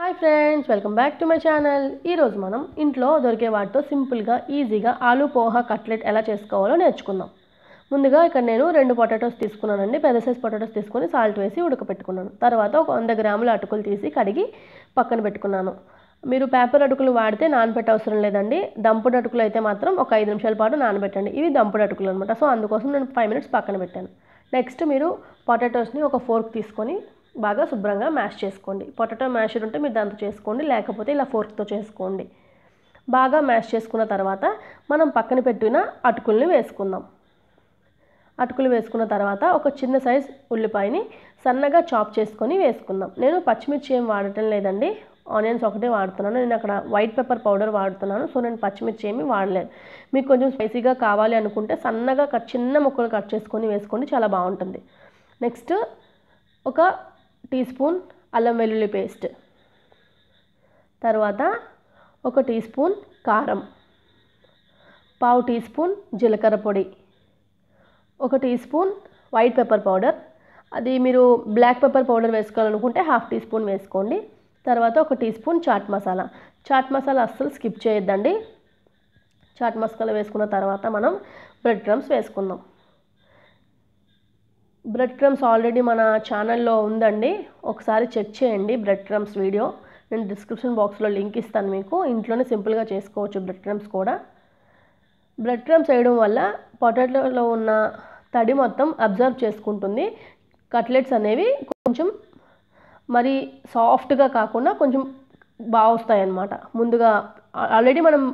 hi friends welcome back to my channel ఈరోజు మనం ఇంట్లో దొరికే వాటితో సింపుల్గా ఈజీగా ఆలు పోహా కట్లెట్ ఎలా చేసుకోవాలో నేర్చుకుందాం ముందుగా ఇక్కడ నేను రెండు పొటాటోస్ తీసుకున్నానండి పెద్ద సైజ్ పొటాటోస్ తీసుకొని సాల్ట్ వేసి ఉడకపెట్టుకున్నాను తర్వాత ఒక వంద గ్రాముల అటుకులు తీసి కడిగి పక్కన పెట్టుకున్నాను మీరు పేపర్ అటుకులు వాడితే అవసరం లేదండి దంపుడు అటుకులు అయితే మాత్రం ఒక ఐదు నిమిషాల పాటు నానబెట్టండి ఇవి దంపుడు అటుకులు అనమాట సో అందుకోసం నేను ఫైవ్ మినిట్స్ పక్కన పెట్టాను నెక్స్ట్ మీరు పొటాటోస్ని ఒక ఫోర్క్ తీసుకొని బాగా శుభ్రంగా మ్యాష్ చేసుకోండి పొటాటో మ్యాషర్ ఉంటే మీరు దాంతో చేసుకోండి లేకపోతే ఇలా ఫోర్క్తో చేసుకోండి బాగా మ్యాష్ చేసుకున్న తర్వాత మనం పక్కన పెట్టిన అటుకుల్ని వేసుకుందాం అటుకులు వేసుకున్న తర్వాత ఒక చిన్న సైజ్ ఉల్లిపాయని సన్నగా చాప్ చేసుకొని వేసుకుందాం నేను పచ్చిమిర్చి ఏం వాడటం లేదండి ఆనియన్స్ ఒకటే వాడుతున్నాను నేను అక్కడ వైట్ పెప్పర్ పౌడర్ వాడుతున్నాను సో నేను పచ్చిమిర్చి ఏమీ వాడలేదు మీకు కొంచెం స్పైసీగా కావాలి అనుకుంటే సన్నగా చిన్న ముక్కలు కట్ చేసుకొని వేసుకోండి చాలా బాగుంటుంది నెక్స్ట్ ఒక టీ స్పూన్ అల్లం వెల్లుల్లి పేస్ట్ తర్వాత ఒక టీ స్పూన్ కారం పావు టీ స్పూన్ జీలకర్ర పొడి ఒక tea spoon white pepper powder అది మీరు బ్లాక్ పెప్పర్ పౌడర్ వేసుకోవాలనుకుంటే హాఫ్ టీ స్పూన్ వేసుకోండి తర్వాత ఒక టీ స్పూన్ చాట్ మసాలా చాట్ మసాలా అస్సలు స్కిప్ చేయొద్దండి చాట్ మసాలా వేసుకున్న తర్వాత మనం బ్రెడ్ క్రమ్స్ వేసుకుందాం బ్రెడ్ క్రమ్స్ ఆల్రెడీ మన ఛానల్లో ఉందండి ఒకసారి చెక్ చేయండి బ్రెడ్ క్రమ్స్ వీడియో నేను డిస్క్రిప్షన్ బాక్స్లో లింక్ ఇస్తాను మీకు ఇంట్లోనే సింపుల్గా చేసుకోవచ్చు బ్రెడ్ క్రమ్స్ కూడా బ్రెడ్ క్రమ్స్ వేయడం వల్ల పొటాటోలో ఉన్న తడి మొత్తం అబ్జర్వ్ చేసుకుంటుంది కట్లెట్స్ అనేవి కొంచెం మరి సాఫ్ట్గా కాకుండా కొంచెం బాగా అన్నమాట ముందుగా ఆల్రెడీ మనం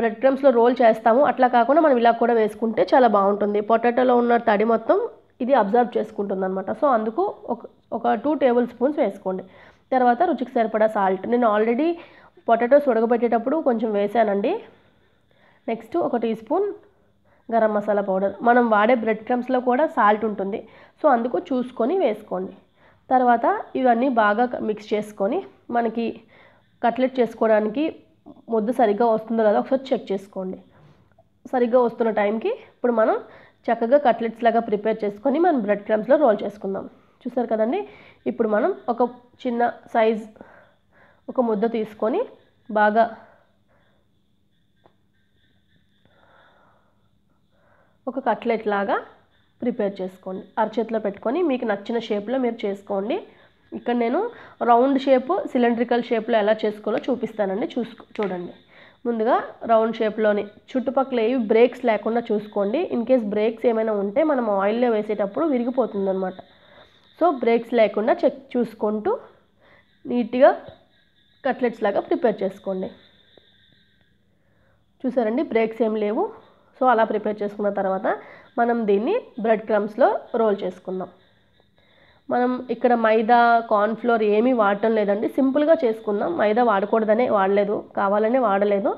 బ్రెడ్ క్రమ్స్లో రోల్ చేస్తాము అట్లా కాకుండా మనం ఇలా కూడా వేసుకుంటే చాలా బాగుంటుంది పొటాటోలో ఉన్న తడి మొత్తం ఇది అబ్జర్వ్ చేసుకుంటుంది అనమాట సో అందుకు ఒక ఒక టూ టేబుల్ స్పూన్స్ వేసుకోండి తర్వాత రుచికి సరిపడా సాల్ట్ నేను ఆల్రెడీ పొటాటోస్ ఉడకబెట్టేటప్పుడు కొంచెం వేసానండి నెక్స్ట్ ఒక tea spoon garam masala powder మనం వాడే బ్రెడ్ క్రమ్స్లో కూడా సాల్ట్ ఉంటుంది సో అందుకు చూసుకొని వేసుకోండి తర్వాత ఇవన్నీ బాగా మిక్స్ చేసుకొని మనకి కట్లెట్ చేసుకోవడానికి ముద్ద సరిగ్గా వస్తుందో లేదో ఒకసారి చెక్ చేసుకోండి సరిగ్గా వస్తున్న టైంకి ఇప్పుడు మనం చక్కగా కట్లెట్స్ లాగా ప్రిపేర్ చేసుకొని మనం బ్రెడ్ క్రమ్స్లో రోల్ చేసుకుందాం చూసారు కదండి ఇప్పుడు మనం ఒక చిన్న సైజ్ ఒక ముద్ద తీసుకొని బాగా ఒక కట్లెట్ లాగా ప్రిపేర్ చేసుకోండి అరచేతిలో పెట్టుకొని మీకు నచ్చిన షేప్లో మీరు చేసుకోండి ఇక్కడ నేను రౌండ్ షేప్ సిలిండ్రికల్ షేప్లో ఎలా చేసుకోవాలో చూపిస్తానండి చూసుకో చూడండి ముందుగా రౌండ్ షేప్లోనే చుట్టుపక్కల ఏవి బ్రేక్స్ లేకుండా చూసుకోండి ఇన్ కేస్ బ్రేక్స్ ఏమైనా ఉంటే మనం ఆయిల్లో వేసేటప్పుడు అనమాట సో బ్రేక్స్ లేకుండా చెక్ చూసుకుంటూ నీట్గా కట్లెట్స్ లాగా ప్రిపేర్ చేసుకోండి చూసారండి బ్రేక్స్ ఏం లేవు సో అలా ప్రిపేర్ చేసుకున్న తర్వాత మనం దీన్ని బ్రెడ్ క్రమ్స్లో రోల్ చేసుకుందాం మనం ఇక్కడ మైదా కార్న్ఫ్లోర్ ఏమీ వాడటం లేదండి సింపుల్గా చేసుకుందాం మైదా వాడకూడదనే వాడలేదు కావాలనే వాడలేదు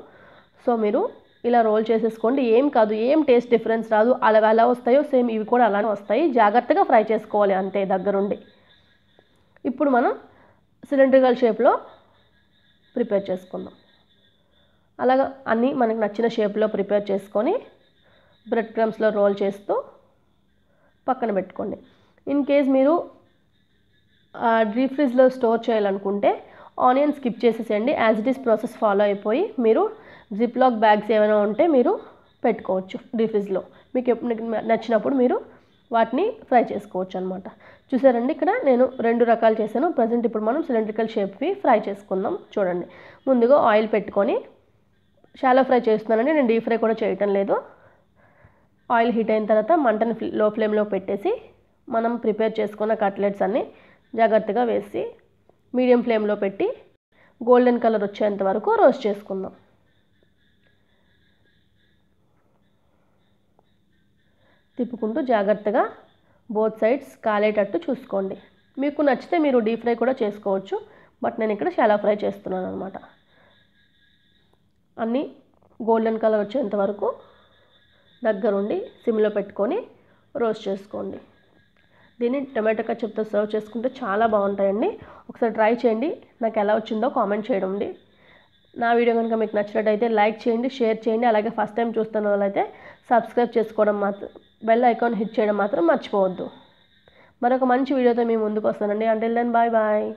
సో మీరు ఇలా రోల్ చేసేసుకోండి ఏం కాదు ఏం టేస్ట్ డిఫరెన్స్ రాదు అలా ఎలా వస్తాయో సేమ్ ఇవి కూడా అలానే వస్తాయి జాగ్రత్తగా ఫ్రై చేసుకోవాలి అంతే దగ్గరుండి ఇప్పుడు మనం సిలిండ్రికల్ షేప్లో ప్రిపేర్ చేసుకుందాం అలాగా అన్నీ మనకు నచ్చిన షేప్లో ప్రిపేర్ చేసుకొని బ్రెడ్ క్రమ్స్లో రోల్ చేస్తూ పక్కన పెట్టుకోండి ఇన్ కేస్ మీరు డీప్ ఫ్రిడ్జ్లో స్టోర్ చేయాలనుకుంటే ఆనియన్ స్కిప్ చేసేసేయండి as it is process follow అయిపోయి మీరు జిప్లాక్ బ్యాగ్స్ ఏమైనా ఉంటే మీరు పెట్టుకోవచ్చు డీప్ ఫ్రిడ్జ్లో మీకు నచ్చినప్పుడు మీరు వాటిని ఫ్రై చేసుకోవచ్చు అనమాట చూసారండి ఇక్కడ నేను రెండు రకాలు చేశాను ప్రజెంట్ ఇప్పుడు మనం సిలిండ్రికల్ షేప్వి ఫ్రై చేసుకుందాం చూడండి ముందుగా ఆయిల్ పెట్టుకొని షాలో ఫ్రై చేస్తున్నానండి నేను డీప్ ఫ్రై కూడా చేయటం లేదు ఆయిల్ హీట్ అయిన తర్వాత మంటను లో ఫ్లేమ్లో పెట్టేసి మనం ప్రిపేర్ చేసుకున్న కట్లెట్స్ అన్నీ జాగ్రత్తగా వేసి మీడియం ఫ్లేమ్లో పెట్టి గోల్డెన్ కలర్ వచ్చేంత వరకు రోస్ట్ చేసుకుందాం తిప్పుకుంటూ జాగ్రత్తగా బోత్ సైడ్స్ కాలేటట్టు చూసుకోండి మీకు నచ్చితే మీరు డీప్ ఫ్రై కూడా చేసుకోవచ్చు బట్ నేను ఇక్కడ షాలా ఫ్రై చేస్తున్నాను అనమాట అన్నీ గోల్డెన్ కలర్ వచ్చేంత వరకు దగ్గరుండి సిమ్లో పెట్టుకొని రోస్ట్ చేసుకోండి దీన్ని టమాటో కచ్చప్తో సర్వ్ చేసుకుంటే చాలా బాగుంటాయండి ఒకసారి ట్రై చేయండి నాకు ఎలా వచ్చిందో కామెంట్ చేయండి నా వీడియో కనుక మీకు నచ్చినట్టయితే లైక్ చేయండి షేర్ చేయండి అలాగే ఫస్ట్ టైం చూస్తున్న వాళ్ళైతే సబ్స్క్రైబ్ చేసుకోవడం మాత్రం బెల్ ఐకాన్ హిట్ చేయడం మాత్రం మర్చిపోవద్దు మరొక మంచి వీడియోతో మేము ముందుకు వస్తానండి అంటే దెన్ బాయ్ బాయ్